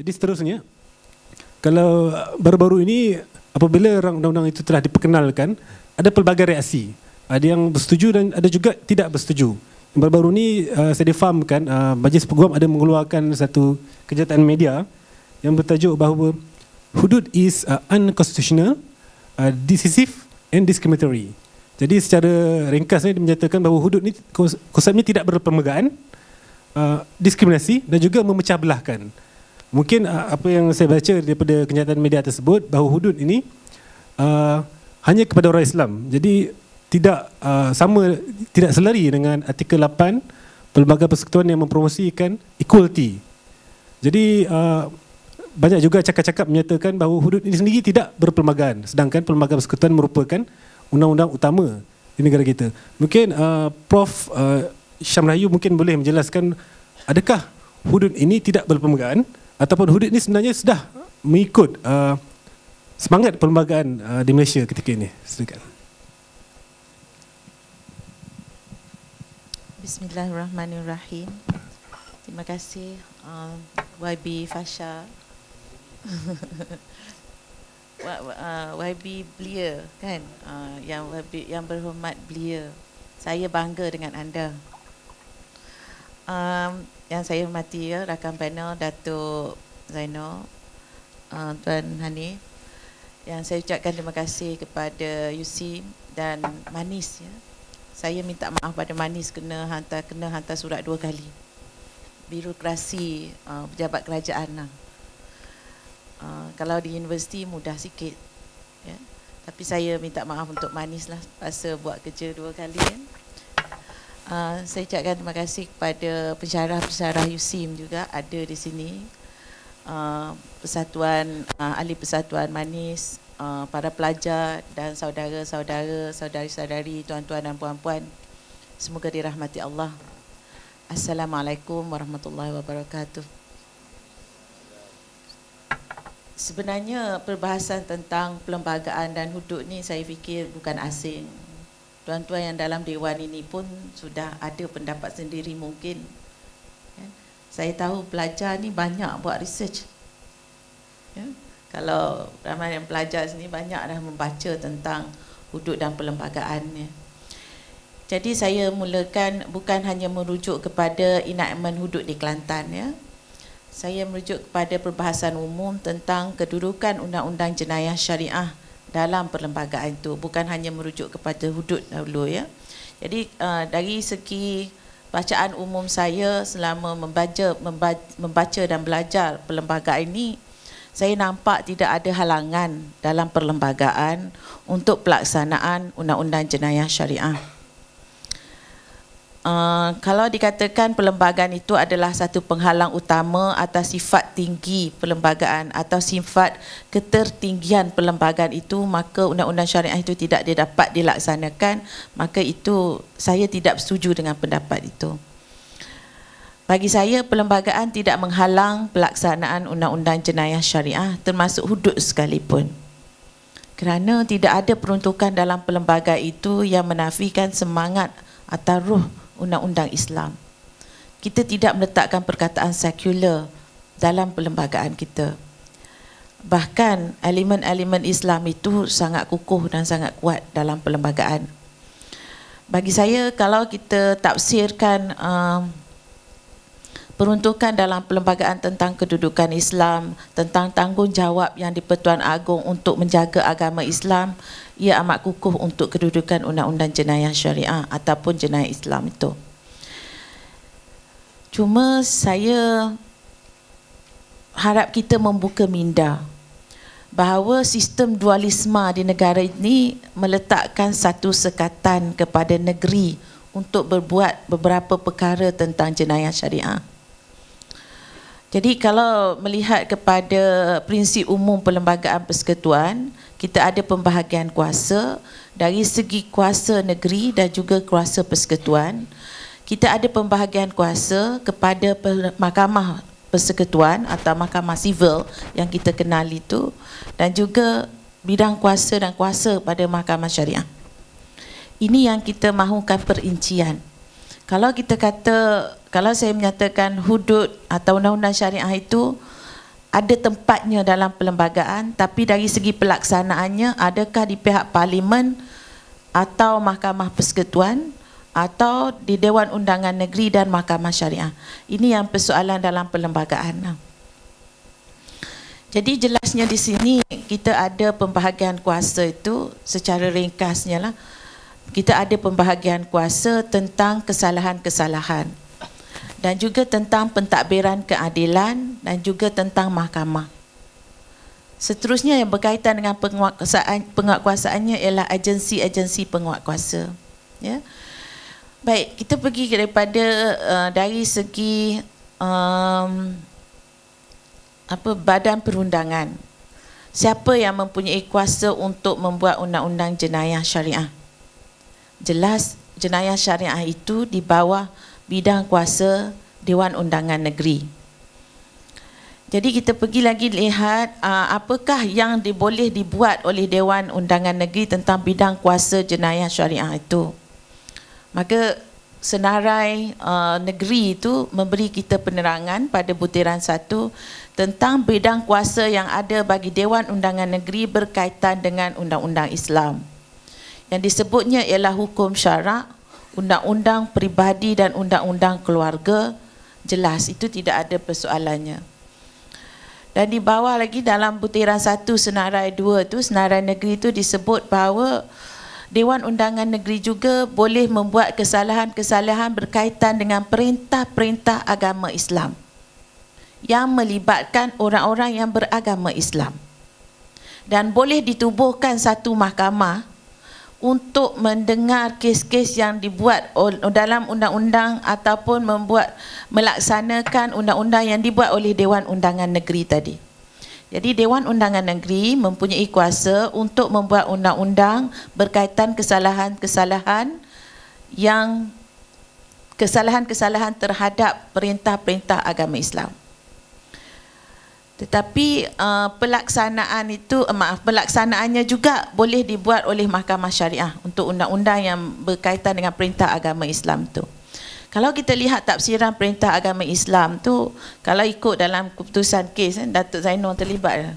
Jadi seterusnya, kalau baru-baru ini apabila undang-undang itu telah diperkenalkan, ada pelbagai reaksi. Ada yang bersetuju dan ada juga tidak bersetuju. Baru-baru ini uh, saya difahamkan, uh, Majlis Peguam ada mengeluarkan satu kejahatan media yang bertajuk bahawa hudud is uh, unconstitutional, uh, decisive and discriminatory. Jadi secara ringkasnya dia menyatakan bahawa hudud ini konsepnya tidak berpemegaan, uh, diskriminasi dan juga memecah belahkan. Mungkin ah, apa yang saya baca daripada kenyataan media tersebut bahawa hudud ini uh, hanya kepada orang Islam. Jadi tidak uh, sama tidak selari dengan artikel 8 pelbagai persekutuan yang mempromosikan equality. Jadi uh, banyak juga cakap-cakap menyatakan bahawa hudud ini sendiri tidak berpelbagaian sedangkan pelbagai persekutuan merupakan undang-undang utama di negara kita. Mungkin uh, Prof uh, Syamrayu mungkin boleh menjelaskan adakah hudud ini tidak berpelbagaian? ataupun Hudud ni sebenarnya sudah mengikut uh, semangat perlembagaan uh, di Malaysia ketika ini. Silakan. Bismillahirrahmanirrahim. Terima kasih um, uh, YB Fasha. YB Belia kan uh, yang YB, yang berhormat Belia. Saya bangga dengan anda. Um, yang saya hormati ya, rakan panel Datuk Zainal, uh, Tuan Hani. Yang saya ucapkan terima kasih kepada UC dan Manis ya. Saya minta maaf pada Manis kena hantar kena hantar surat dua kali. Birokrasi uh, pejabat kerajaan lah. Uh, kalau di universiti mudah sikit ya. Tapi saya minta maaf untuk Manis lah Pasal buat kerja dua kali ya. Ah, saya ucapkan terima kasih kepada pensyarah-pensyarah USIM juga ada di sini. Uh, persatuan uh, ahli persatuan manis uh, para pelajar dan saudara-saudara saudari-saudari tuan-tuan dan puan-puan semoga dirahmati Allah Assalamualaikum warahmatullahi wabarakatuh Sebenarnya perbahasan tentang pelembagaan dan hudud ni saya fikir bukan asing tuan-tuan yang dalam dewan ini pun sudah ada pendapat sendiri mungkin. Ya. Saya tahu pelajar ni banyak buat research. Ya. Kalau ramai yang pelajar sini banyak dah membaca tentang hudud dan perlembagaannya. Jadi saya mulakan bukan hanya merujuk kepada enactment hudud di Kelantan ya. Saya merujuk kepada perbahasan umum tentang kedudukan undang-undang jenayah syariah 1979 dalam perlembagaan itu bukan hanya merujuk kepada hudud dahulu ya. Jadi uh, dari segi bacaan umum saya selama membaca membaca dan belajar perlembagaan ini saya nampak tidak ada halangan dalam perlembagaan untuk pelaksanaan undang-undang jenayah syariah. Uh, kalau dikatakan perlembagaan itu adalah satu penghalang utama atas sifat tinggi perlembagaan atau sifat ketertinggian perlembagaan itu maka undang-undang syariah itu tidak dapat dilaksanakan maka itu saya tidak setuju dengan pendapat itu bagi saya perlembagaan tidak menghalang pelaksanaan undang-undang jenayah syariah termasuk hudud sekalipun kerana tidak ada peruntukan dalam perlembagaan itu yang menafikan semangat atau ruh undang-undang Islam. Kita tidak meletakkan perkataan sekular dalam perlembagaan kita. Bahkan elemen-elemen Islam itu sangat kukuh dan sangat kuat dalam perlembagaan. Bagi saya kalau kita tafsirkan uh, peruntukan dalam perlembagaan tentang kedudukan Islam, tentang tanggungjawab yang di-Pertuan Agong untuk menjaga agama Islam, ia amat kukuh untuk kedudukan undang-undang jenayah syariah ataupun jenayah Islam itu. Cuma saya harap kita membuka minda bahawa sistem dualisme di negara ini meletakkan satu sekatan kepada negeri untuk berbuat beberapa perkara tentang jenayah syariah. Jadi kalau melihat kepada prinsip umum perlembagaan persekutuan, kita ada pembahagian kuasa dari segi kuasa negeri dan juga kuasa persekutuan. Kita ada pembahagian kuasa kepada mahkamah persekutuan atau mahkamah sivil yang kita kenali itu dan juga bidang kuasa dan kuasa pada mahkamah syariah. Ini yang kita mahukan perincian. Kalau kita kata kalau saya menyatakan hudud atau undang-undang syariah itu ada tempatnya dalam perlembagaan tapi dari segi pelaksanaannya adakah di pihak parlimen atau mahkamah persekutuan atau di Dewan Undangan Negeri dan Mahkamah Syariah. Ini yang persoalan dalam perlembagaan. Jadi jelasnya di sini kita ada pembahagian kuasa itu secara ringkasnya lah. Kita ada pembahagian kuasa tentang kesalahan-kesalahan dan juga tentang pentadbiran keadilan dan juga tentang mahkamah. Seterusnya yang berkaitan dengan penguatkuasaan, penguatkuasaannya ialah agensi-agensi penguatkuasa. Ya. Baik, kita pergi daripada uh, dari segi um, apa badan perundangan. Siapa yang mempunyai kuasa untuk membuat undang-undang jenayah syariah? Jelas jenayah syariah itu di bawah bidang kuasa Dewan Undangan Negeri. Jadi kita pergi lagi lihat uh, apakah yang di, boleh dibuat oleh Dewan Undangan Negeri tentang bidang kuasa jenayah syariah itu. Maka senarai uh, negeri itu memberi kita penerangan pada butiran satu tentang bidang kuasa yang ada bagi Dewan Undangan Negeri berkaitan dengan Undang-Undang Islam. Yang disebutnya ialah hukum syarak, undang-undang peribadi dan undang-undang keluarga jelas itu tidak ada persoalannya. Dan di bawah lagi dalam butiran satu senarai dua tu senarai negeri tu disebut bahawa Dewan Undangan Negeri juga boleh membuat kesalahan-kesalahan berkaitan dengan perintah-perintah agama Islam yang melibatkan orang-orang yang beragama Islam. Dan boleh ditubuhkan satu mahkamah untuk mendengar kes-kes yang dibuat dalam undang-undang ataupun membuat melaksanakan undang-undang yang dibuat oleh Dewan Undangan Negeri tadi. Jadi Dewan Undangan Negeri mempunyai kuasa untuk membuat undang-undang berkaitan kesalahan-kesalahan yang kesalahan-kesalahan terhadap perintah-perintah agama Islam tetapi uh, pelaksanaan itu uh, maaf pelaksanaannya juga boleh dibuat oleh mahkamah syariah untuk undang-undang yang berkaitan dengan perintah agama Islam tu. Kalau kita lihat tafsiran perintah agama Islam tu kalau ikut dalam keputusan kes eh, Datuk Zainul terlibat eh,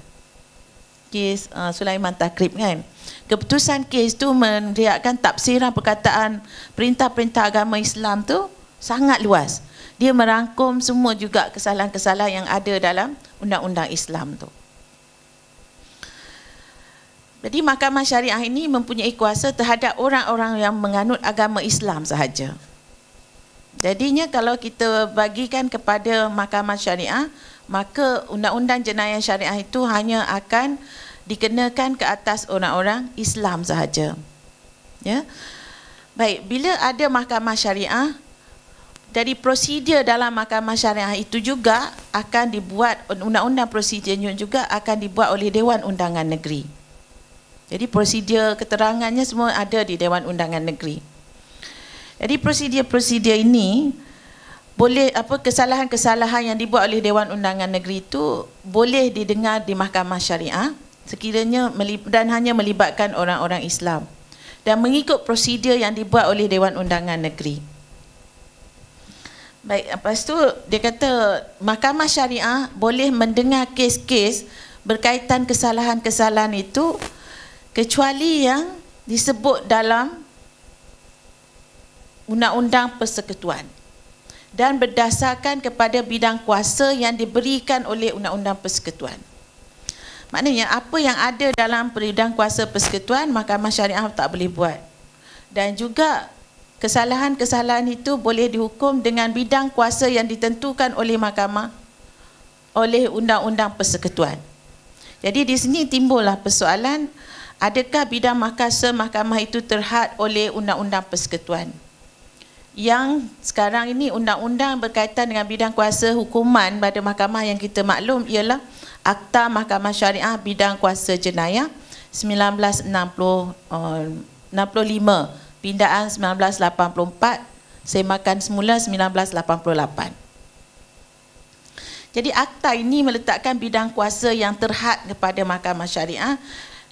kes uh, Sulaiman Takrib kan. Keputusan kes tu meriakkan tafsiran perkataan perintah-perintah agama Islam tu sangat luas. Dia merangkum semua juga kesalahan-kesalahan yang ada dalam undang-undang Islam tu. Jadi mahkamah syariah ini mempunyai kuasa terhadap orang-orang yang menganut agama Islam sahaja. Jadinya kalau kita bagikan kepada mahkamah syariah, maka undang-undang jenayah syariah itu hanya akan dikenakan ke atas orang-orang Islam sahaja. Ya. Baik, bila ada mahkamah syariah, dari prosedur dalam mahkamah syariah itu juga akan dibuat undang-undang prosedurnya juga akan dibuat oleh Dewan Undangan Negeri. Jadi prosedur keterangannya semua ada di Dewan Undangan Negeri. Jadi prosedur-prosedur ini boleh apa kesalahan-kesalahan yang dibuat oleh Dewan Undangan Negeri itu boleh didengar di Mahkamah Syariah sekiranya dan hanya melibatkan orang-orang Islam dan mengikut prosedur yang dibuat oleh Dewan Undangan Negeri. Baik, lepas tu dia kata mahkamah syariah boleh mendengar kes-kes berkaitan kesalahan-kesalahan itu kecuali yang disebut dalam undang-undang persekutuan dan berdasarkan kepada bidang kuasa yang diberikan oleh undang-undang persekutuan. Maknanya apa yang ada dalam bidang kuasa persekutuan mahkamah syariah tak boleh buat. Dan juga kesalahan-kesalahan itu boleh dihukum dengan bidang kuasa yang ditentukan oleh mahkamah oleh undang-undang persekutuan. Jadi di sini timbullah persoalan adakah bidang mahkasa mahkamah itu terhad oleh undang-undang persekutuan? Yang sekarang ini undang-undang berkaitan dengan bidang kuasa hukuman pada mahkamah yang kita maklum ialah Akta Mahkamah Syariah Bidang Kuasa Jenayah 1965 pindaan 1984 semakan semula 1988 jadi akta ini meletakkan bidang kuasa yang terhad kepada mahkamah syariah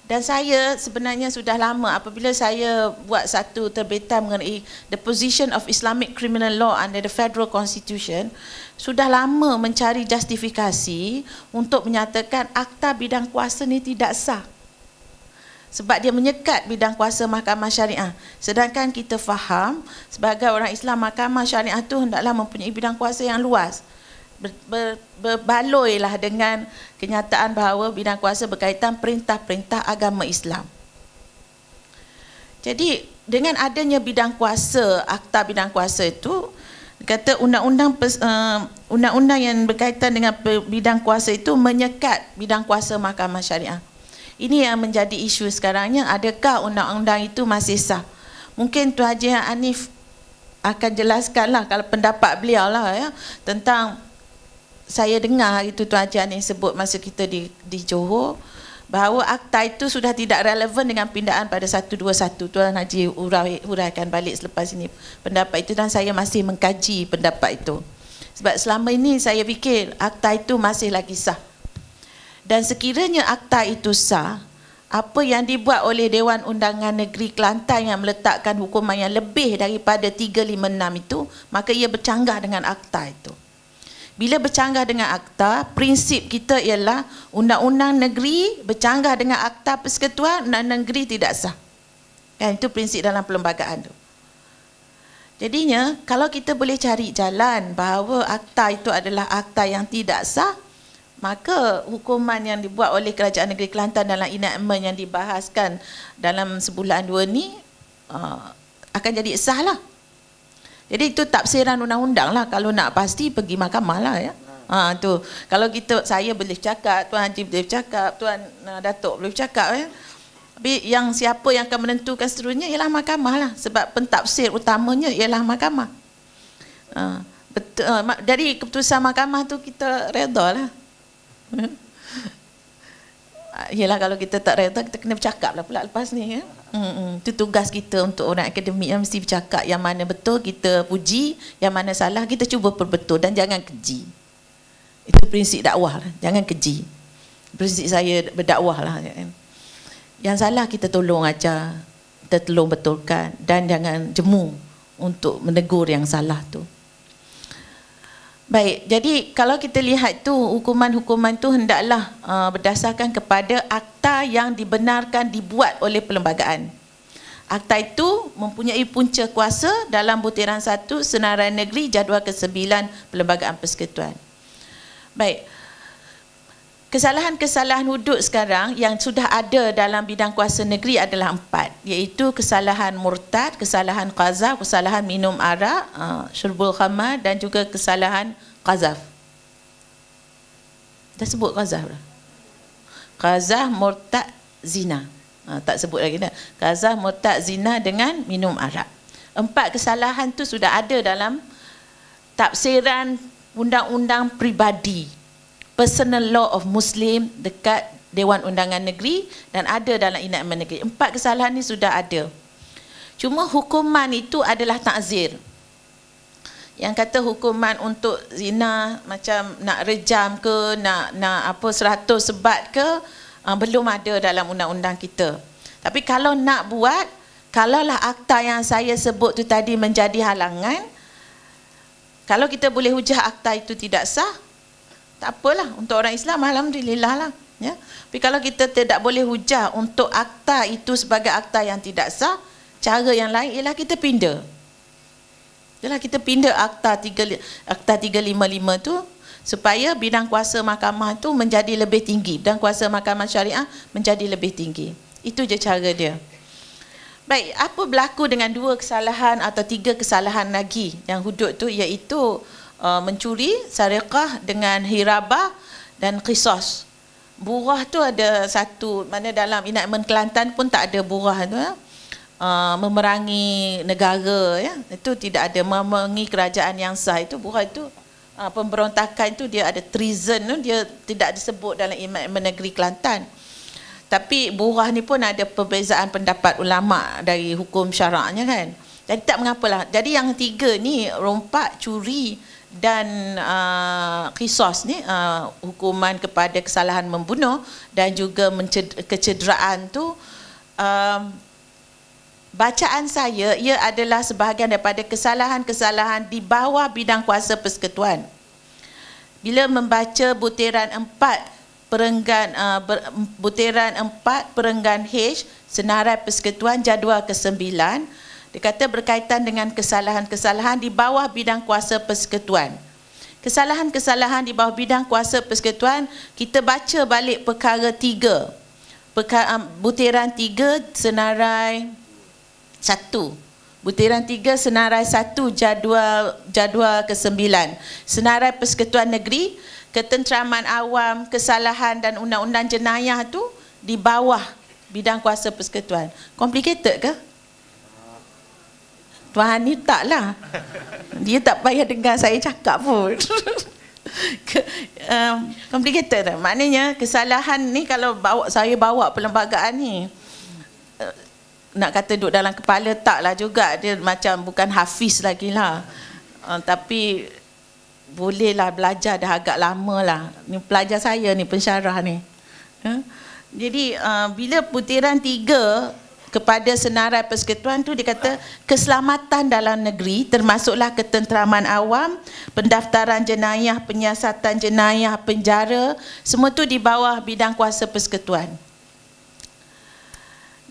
dan saya sebenarnya sudah lama apabila saya buat satu terbitan mengenai The Position of Islamic Criminal Law under the Federal Constitution sudah lama mencari justifikasi untuk menyatakan akta bidang kuasa ini tidak sah sebab dia menyekat bidang kuasa mahkamah syariah. Sedangkan kita faham sebagai orang Islam mahkamah syariah itu hendaklah mempunyai bidang kuasa yang luas. berbaloi lah dengan kenyataan bahawa bidang kuasa berkaitan perintah-perintah agama Islam. Jadi dengan adanya bidang kuasa, akta bidang kuasa itu kata undang-undang eh, undang-undang yang berkaitan dengan bidang kuasa itu menyekat bidang kuasa mahkamah syariah ini yang menjadi isu sekarangnya adakah undang-undang itu masih sah? Mungkin Tuan Haji Anif akan jelaskanlah kalau pendapat beliau lah ya tentang saya dengar hari itu Tuan Haji Hanif sebut masa kita di, di Johor bahawa akta itu sudah tidak relevan dengan pindaan pada 121 Tuan Haji uraikan balik selepas ini pendapat itu dan saya masih mengkaji pendapat itu sebab selama ini saya fikir akta itu masih lagi sah dan sekiranya akta itu sah apa yang dibuat oleh Dewan Undangan Negeri Kelantan yang meletakkan hukuman yang lebih daripada 356 itu maka ia bercanggah dengan akta itu bila bercanggah dengan akta prinsip kita ialah undang-undang negeri bercanggah dengan akta persekutuan undang negeri tidak sah kan itu prinsip dalam perlembagaan itu jadinya kalau kita boleh cari jalan bahawa akta itu adalah akta yang tidak sah maka hukuman yang dibuat oleh kerajaan negeri Kelantan dalam enactment yang dibahaskan dalam sebulan dua ni uh, akan jadi sah lah. Jadi itu tafsiran undang-undang lah kalau nak pasti pergi mahkamah lah ya. Ha, tu. Kalau kita saya boleh cakap, Tuan Haji boleh cakap, Tuan uh, Datuk boleh cakap ya. Tapi yang siapa yang akan menentukan seterusnya ialah mahkamah lah. Sebab pentafsir utamanya ialah mahkamah. Ha, uh, betul, dari keputusan mahkamah tu kita redha lah. Yelah kalau kita tak reda kita kena bercakap lah pula lepas ni ya. Hmm, itu tugas kita untuk orang akademik yang mesti bercakap yang mana betul kita puji, yang mana salah kita cuba perbetul dan jangan keji. Itu prinsip dakwah lah, jangan keji. Prinsip saya berdakwah lah. Ya, kan. Yang salah kita tolong ajar, kita tolong betulkan dan jangan jemu untuk menegur yang salah tu. Baik, jadi kalau kita lihat tu hukuman-hukuman tu hendaklah uh, berdasarkan kepada akta yang dibenarkan dibuat oleh perlembagaan. Akta itu mempunyai punca kuasa dalam butiran 1 Senarai Negeri Jadual ke-9 Perlembagaan Persekutuan. Baik. Kesalahan-kesalahan hudud sekarang yang sudah ada dalam bidang kuasa negeri adalah empat iaitu kesalahan murtad, kesalahan qazaf, kesalahan minum arak, uh, syurbul khamar dan juga kesalahan qazaf. Dah sebut qazaf dah. Qazaf, murtad, zina. Uh, tak sebut lagi dah. Qazaf, murtad, zina dengan minum arak. Empat kesalahan tu sudah ada dalam tafsiran undang-undang pribadi personal law of Muslim dekat Dewan Undangan Negeri dan ada dalam enactment negeri. Empat kesalahan ini sudah ada. Cuma hukuman itu adalah takzir. Yang kata hukuman untuk zina macam nak rejam ke, nak nak apa seratus sebat ke, uh, belum ada dalam undang-undang kita. Tapi kalau nak buat, kalaulah akta yang saya sebut tu tadi menjadi halangan, kalau kita boleh hujah akta itu tidak sah, tak apalah untuk orang Islam alhamdulillah lah ya tapi kalau kita tidak boleh hujah untuk akta itu sebagai akta yang tidak sah cara yang lain ialah kita pindah ialah kita pindah akta 3 akta 355 tu supaya bidang kuasa mahkamah tu menjadi lebih tinggi dan kuasa mahkamah syariah menjadi lebih tinggi itu je cara dia baik apa berlaku dengan dua kesalahan atau tiga kesalahan lagi yang hudud tu iaitu Uh, mencuri, sariqah dengan hiraba dan qisas. Burah tu ada satu, mana dalam enactment Kelantan pun tak ada burah tu. Ya. Uh, memerangi negara, ya. itu tidak ada. Memerangi kerajaan yang sah itu, burah itu uh, pemberontakan itu dia ada treason, tu, dia tidak disebut dalam enactment negeri Kelantan. Tapi buah ni pun ada perbezaan pendapat ulama dari hukum syaraknya kan. Jadi tak mengapalah. Jadi yang tiga ni rompak, curi dan uh, kisos ni uh, hukuman kepada kesalahan membunuh dan juga kecederaan tu uh, bacaan saya ia adalah sebahagian daripada kesalahan-kesalahan di bawah bidang kuasa persekutuan bila membaca butiran 4 perenggan uh, ber, butiran 4 perenggan H senarai persekutuan jadual ke-9 dia kata berkaitan dengan kesalahan-kesalahan di bawah bidang kuasa persekutuan. Kesalahan-kesalahan di bawah bidang kuasa persekutuan, kita baca balik perkara tiga. Perkara, um, butiran tiga senarai satu. Butiran tiga senarai satu jadual jadual kesembilan. Senarai persekutuan negeri, ketenteraman awam, kesalahan dan undang-undang jenayah tu di bawah bidang kuasa persekutuan. Complicated ke? Complicated ke? Tuhan ni taklah. Dia tak payah dengar saya cakap pun. um, complicated lah. Maknanya kesalahan ni kalau bawa saya bawa perlembagaan ni. Uh, nak kata duduk dalam kepala taklah juga. Dia macam bukan Hafiz lagi lah. Uh, tapi bolehlah belajar dah agak lama lah. Ni pelajar saya ni pensyarah ni. Uh, jadi uh, bila putiran tiga kepada senarai persekutuan tu dia kata keselamatan dalam negeri termasuklah ketenteraman awam, pendaftaran jenayah, penyiasatan jenayah, penjara, semua tu di bawah bidang kuasa persekutuan.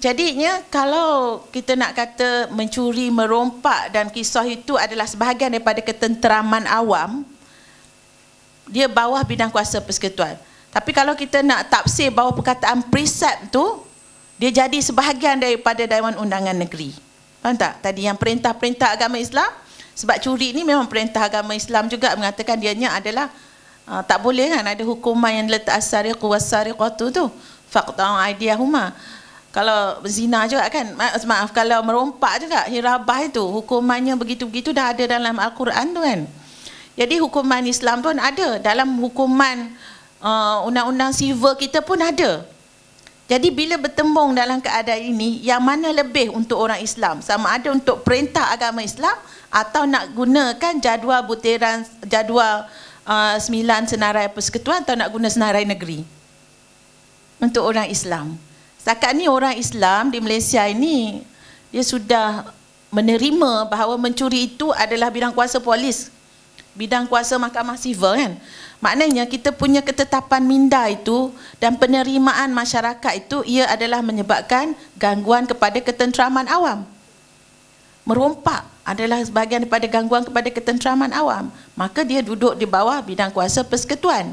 Jadinya kalau kita nak kata mencuri, merompak dan kisah itu adalah sebahagian daripada ketenteraman awam, dia bawah bidang kuasa persekutuan. Tapi kalau kita nak tafsir bawah perkataan precept tu, dia jadi sebahagian daripada Dewan Undangan Negeri. Faham tak? Tadi yang perintah-perintah agama Islam, sebab curi ni memang perintah agama Islam juga mengatakan dia dianya adalah uh, tak boleh kan ada hukuman yang letak asariq wasariqatu tu. Faqta'u aidiyahuma. Kalau zina juga kan, maaf kalau merompak juga, hirabah itu hukumannya begitu-begitu dah ada dalam Al-Quran tu kan. Jadi hukuman Islam pun ada dalam hukuman uh, undang-undang civil kita pun ada jadi bila bertembung dalam keadaan ini, yang mana lebih untuk orang Islam? Sama ada untuk perintah agama Islam atau nak gunakan jadual butiran jadual uh, sembilan senarai persekutuan atau nak guna senarai negeri untuk orang Islam. Setakat ni orang Islam di Malaysia ini dia sudah menerima bahawa mencuri itu adalah bidang kuasa polis bidang kuasa mahkamah sivil kan maknanya kita punya ketetapan minda itu dan penerimaan masyarakat itu ia adalah menyebabkan gangguan kepada ketenteraman awam merompak adalah sebahagian daripada gangguan kepada ketenteraman awam maka dia duduk di bawah bidang kuasa persekutuan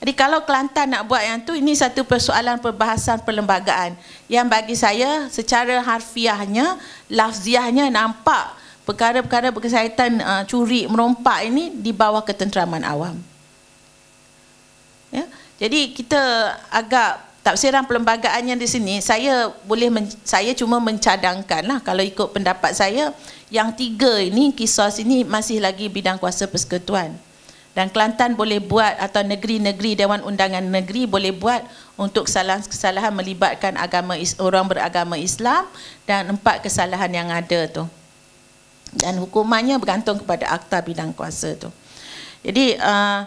jadi kalau Kelantan nak buat yang tu ini satu persoalan perbahasan perlembagaan yang bagi saya secara harfiahnya lafziahnya nampak perkara-perkara berkaitan uh, curi merompak ini di bawah ketenteraman awam. Ya. Jadi kita agak tafsiran perlembagaan yang di sini saya boleh men- saya cuma mencadangkan lah kalau ikut pendapat saya yang tiga ini kisah sini masih lagi bidang kuasa persekutuan dan Kelantan boleh buat atau negeri-negeri Dewan Undangan Negeri boleh buat untuk kesalahan-kesalahan melibatkan agama orang beragama Islam dan empat kesalahan yang ada tu dan hukumannya bergantung kepada akta bidang kuasa tu. Jadi uh,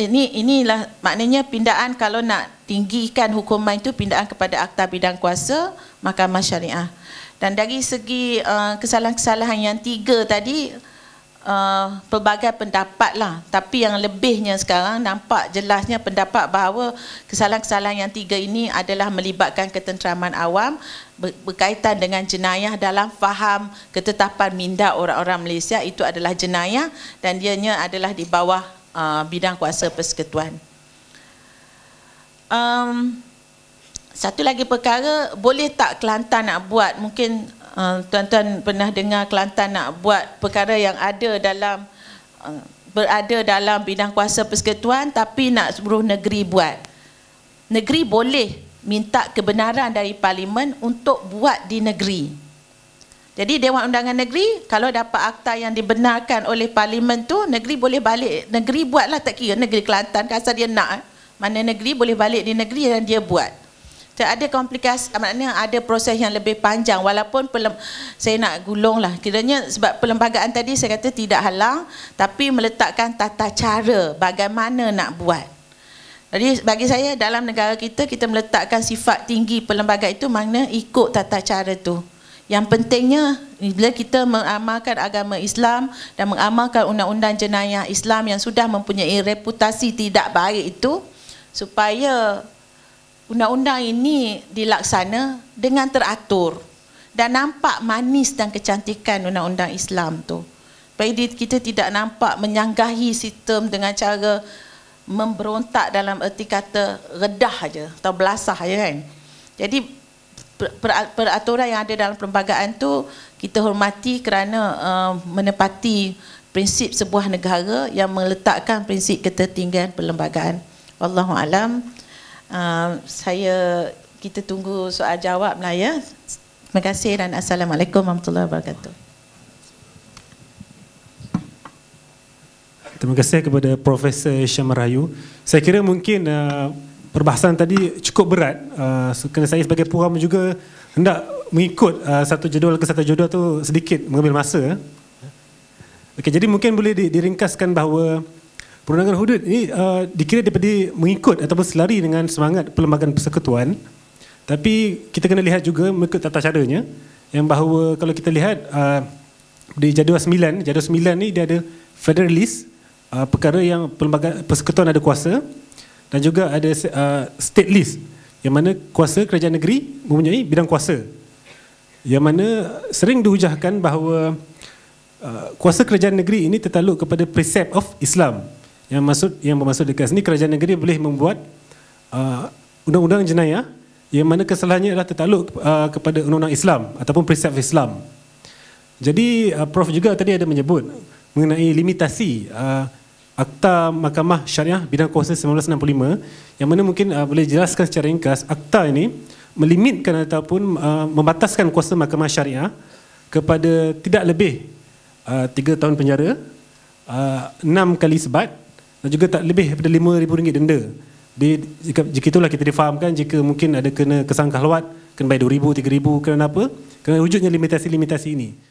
ini inilah maknanya pindaan kalau nak tinggikan hukuman itu pindaan kepada akta bidang kuasa Mahkamah Syariah. Dan dari segi uh, kesalahan-kesalahan uh, yang tiga tadi Uh, pelbagai pendapat lah. Tapi yang lebihnya sekarang nampak jelasnya pendapat bahawa kesalahan-kesalahan yang tiga ini adalah melibatkan ketenteraman awam berkaitan dengan jenayah dalam faham ketetapan minda orang-orang Malaysia itu adalah jenayah dan dianya adalah di bawah uh, bidang kuasa persekutuan. Um, satu lagi perkara, boleh tak Kelantan nak buat mungkin Ah, tuan-tuan uh, pernah dengar Kelantan nak buat perkara yang ada dalam uh, berada dalam bidang kuasa persekutuan tapi nak seluruh negeri buat. Negeri boleh minta kebenaran dari parlimen untuk buat di negeri. Jadi Dewan Undangan Negeri kalau dapat akta yang dibenarkan oleh parlimen tu negeri boleh balik negeri buatlah tak kira negeri Kelantan kasar dia nak eh. mana negeri boleh balik di negeri dan dia buat kita ada komplikasi ah, maknanya ada proses yang lebih panjang walaupun pelem, saya nak gulung lah kiranya sebab perlembagaan tadi saya kata tidak halang tapi meletakkan tata cara bagaimana nak buat jadi bagi saya dalam negara kita kita meletakkan sifat tinggi perlembagaan itu makna ikut tata cara tu yang pentingnya bila kita mengamalkan agama Islam dan mengamalkan undang-undang jenayah Islam yang sudah mempunyai reputasi tidak baik itu supaya undang-undang ini dilaksana dengan teratur dan nampak manis dan kecantikan undang-undang Islam tu. Jadi kita tidak nampak menyanggahi sistem dengan cara memberontak dalam erti kata redah aja atau belasah aja kan. Jadi peraturan yang ada dalam perlembagaan tu kita hormati kerana uh, menepati prinsip sebuah negara yang meletakkan prinsip ketertinggian perlembagaan. Wallahu alam. Ah, saya kita tunggu soal jawab lah ya. Terima kasih dan assalamualaikum warahmatullahi wabarakatuh. Terima kasih kepada Profesor Syamrayu. Saya kira mungkin uh, perbahasan tadi cukup berat. Uh, kerana saya sebagai puan juga hendak mengikut uh, satu jadual ke satu jadual tu sedikit mengambil masa. Okay, jadi mungkin boleh diringkaskan bahawa Perundangan hudud ini uh, dikira daripada mengikut ataupun selari dengan semangat perlembagaan persekutuan. Tapi kita kena lihat juga mengikut tata caranya yang bahawa kalau kita lihat uh, di jadual 9, jadual 9 ni dia ada federalist uh, perkara yang perlembagaan persekutuan ada kuasa dan juga ada uh, state list yang mana kuasa kerajaan negeri mempunyai bidang kuasa yang mana sering dihujahkan bahawa uh, kuasa kerajaan negeri ini tertakluk kepada precept of Islam yang maksud yang bermaksud dekat sini kerajaan negeri boleh membuat uh, undang-undang jenayah yang mana kesalahannya adalah tertakluk uh, kepada undang-undang Islam ataupun prinsip Islam. Jadi uh, prof juga tadi ada menyebut mengenai limitasi uh, Akta Mahkamah Syariah Bidang Kuasa 1965 yang mana mungkin uh, boleh jelaskan secara ringkas akta ini melimitkan ataupun uh, membataskan kuasa Mahkamah Syariah kepada tidak lebih uh, 3 tahun penjara, uh, 6 kali sebat dan juga tak lebih daripada lima ribu ringgit denda. Di, jika, jika itulah kita difahamkan jika mungkin ada kena kesan kahluat, kena bayar dua ribu, tiga ribu, kena apa, kena wujudnya limitasi-limitasi ini.